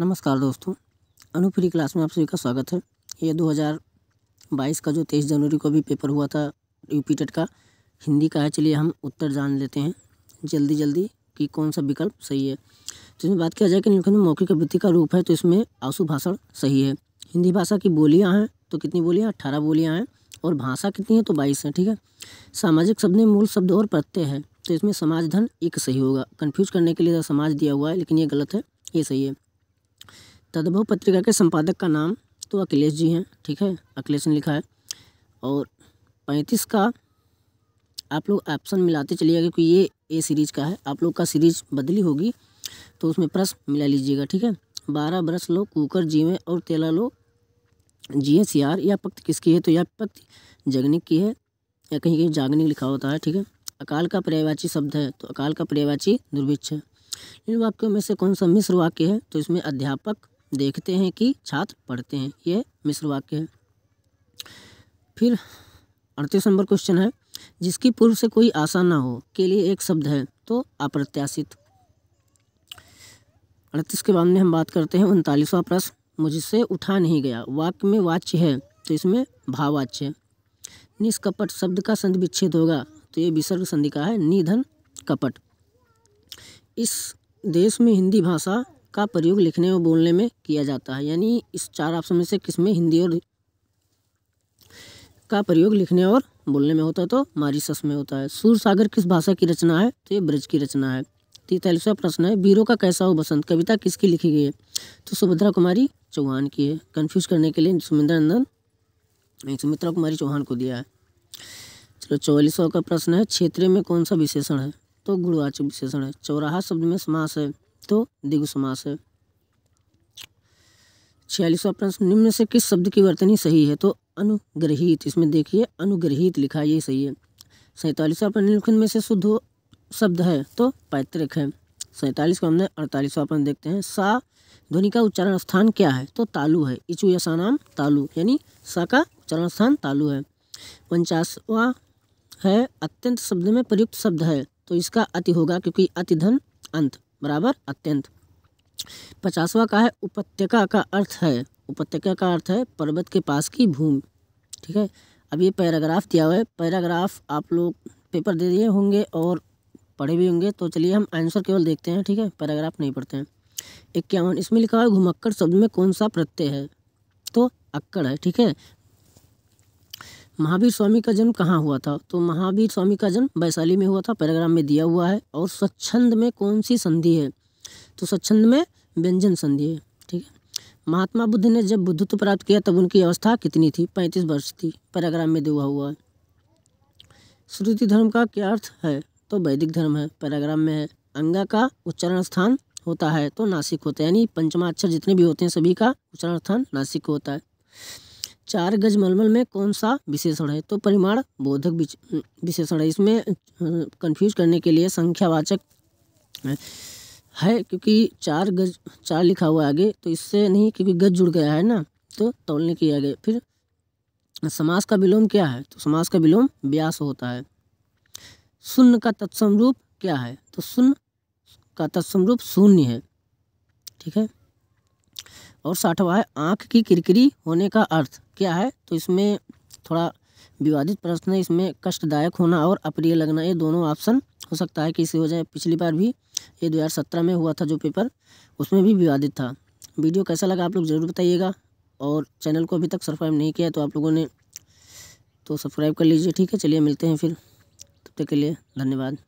नमस्कार दोस्तों अनुप्री क्लास में आप सभी का स्वागत है ये 2022 का जो 23 जनवरी को भी पेपर हुआ था यूपी टेट का हिंदी का है चलिए हम उत्तर जान लेते हैं जल्दी जल्दी कि कौन सा विकल्प सही है तो इसमें बात किया जाए कि निम्नलिखित मौखिक अभिवृत्ति का रूप है तो इसमें आंसू भाषण सही है हिंदी भाषा की बोलियाँ हैं तो कितनी बोलियाँ अट्ठारह बोलियाँ हैं और भाषा कितनी है तो बाईस हैं ठीक है सामाजिक शब्द में मूल शब्द और प्रत्यय है तो इसमें समाज धन एक सही होगा कन्फ्यूज करने के लिए तो समाज दिया हुआ है लेकिन ये गलत है ये सही है तदभव पत्रिका के संपादक का नाम तो अखिलेश जी हैं ठीक है अखिलेश ने लिखा है और पैंतीस का आप लोग ऑप्शन मिलाते चलिएगा क्योंकि ये ए सीरीज का है आप लोग का सीरीज बदली होगी तो उसमें प्रश्न मिला लीजिएगा ठीक है बारह बरस लो कुकर जीवे और तेला लो जिए सियार या पक्त किसकी है तो यह पक्त जगनिक की है या कहीं कहीं जागनिक लिखा होता है ठीक है अकाल का पर्यायवाची शब्द है तो अकाल का पर्यायवाची दुर्भिक्ष है इन वाक्यों में से कौन सा मिश्र वाक्य है तो इसमें अध्यापक देखते हैं कि छात्र पढ़ते हैं यह मिश्र वाक्य है फिर अड़तीस नंबर क्वेश्चन है जिसकी पूर्व से कोई आशा ना हो के लिए एक शब्द है तो अप्रत्याशित अड़तीस के बाद में हम बात करते हैं उनतालीसवां प्रश्न मुझसे उठा नहीं गया वाक्य में वाच्य है तो इसमें भाववाच्य है निष्कपट शब्द का संधि विच्छेद होगा तो ये विसर्ग संधि का है निधन कपट इस देश में हिंदी भाषा का प्रयोग लिखने और बोलने में किया जाता है यानी इस चार ऑप्शन में से किस में हिंदी और का प्रयोग लिखने और बोलने में होता है तो मारिशस में होता है सूर सागर किस भाषा की रचना है तो ये ब्रज की रचना है तैतालीसवा तो प्रश्न है वीरों का कैसा हो बसंत कविता किसकी लिखी गई है तो सुभद्रा कुमारी चौहान की है कन्फ्यूज करने के लिए सुमिंद्रा नंदन सुमित्रा कुमारी चौहान को दिया है चलो चौवालीसवा का प्रश्न है क्षेत्र में कौन सा विशेषण है तो गुणवाचक विशेषण है चौराहा शब्द में समास है तो दिग समास है छियालीसवा प्रश्न निम्न से किस शब्द की वर्तनी सही है तो अनुग्रहित इसमें देखिए अनुग्रहित लिखा ये सही है सैंतालीसवा प्रश्न निम्नलिखित में से शुद्ध शब्द है तो पैतृक है सैंतालीस को हमने अड़तालीसवा प्रश्न देखते हैं सा ध्वनि का उच्चारण स्थान क्या है तो तालु है इचु या नाम तालु यानी सा का उच्चारण स्थान तालु है पंचासवा है अत्यंत शब्द में प्रयुक्त शब्द है तो इसका अति होगा क्योंकि अतिधन अंत बराबर अत्यंत पचासवा का है उपत्यका का अर्थ है उपत्यका का अर्थ है पर्वत के पास की भूमि ठीक है अब ये पैराग्राफ दिया हुआ है पैराग्राफ आप लोग पेपर दे दिए होंगे और पढ़े भी होंगे तो चलिए हम आंसर केवल देखते हैं ठीक है पैराग्राफ नहीं पढ़ते हैं इक्यावन इसमें लिखा हुआ है घुमक्कड़ शब्द में कौन सा प्रत्यय है तो अक्कड़ है ठीक है महावीर स्वामी का जन्म कहाँ हुआ था तो महावीर स्वामी का जन्म वैशाली में हुआ था पैराग्राम में दिया हुआ है और स्वच्छंद में कौन सी संधि है तो स्वच्छंद में व्यंजन संधि है ठीक है महात्मा बुद्ध ने जब बुद्धत्व प्राप्त किया तब उनकी अवस्था कितनी थी पैंतीस वर्ष थी पैराग्राम में दिया हुआ है श्रुति धर्म का क्या अर्थ है तो वैदिक धर्म है पैराग्राम में है अंगा का उच्चारण स्थान होता है तो नासिक होता है यानी पंचमाक्षर जितने भी होते हैं सभी का उच्चारण स्थान नासिक होता है चार गज मलमल में कौन सा विशेषण है तो परिमाण बोधक विशेषण है इसमें कंफ्यूज करने के लिए संख्यावाचक है क्योंकि चार गज चार लिखा हुआ आगे तो इससे नहीं क्योंकि गज जुड़ गया है ना तो तोलने की आगे फिर समास का विलोम क्या है तो समास का विलोम व्यास होता है शून्य का तत्सम रूप क्या है तो शून्य का तत्सम रूप शून्य है ठीक है और साठवा है आँख की किरकिरी होने का अर्थ क्या है तो इसमें थोड़ा विवादित प्रश्न है इसमें कष्टदायक होना और अप्रिय लगना ये दोनों ऑप्शन हो सकता है कि इसे हो जाए पिछली बार भी ये 2017 में हुआ था जो पेपर उसमें भी विवादित था वीडियो कैसा लगा आप लोग ज़रूर बताइएगा और चैनल को अभी तक सब्सक्राइब नहीं किया तो आप लोगों ने तो सब्सक्राइब कर लीजिए ठीक है चलिए मिलते हैं फिर तब तक के लिए धन्यवाद